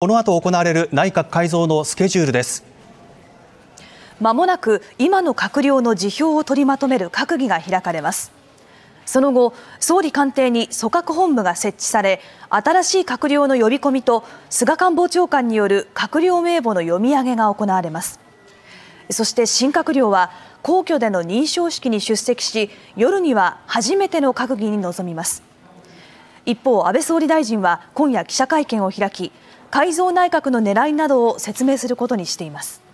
この後行われる内閣改造のスケジュールですまもなく今の閣僚の辞表を取りまとめる閣議が開かれますその後総理官邸に組閣本部が設置され新しい閣僚の呼び込みと菅官房長官による閣僚名簿の読み上げが行われますそして新閣僚は皇居での認証式に出席し夜には初めての閣議に臨みます一方安倍総理大臣は今夜記者会見を開き改造内閣の狙いなどを説明することにしています。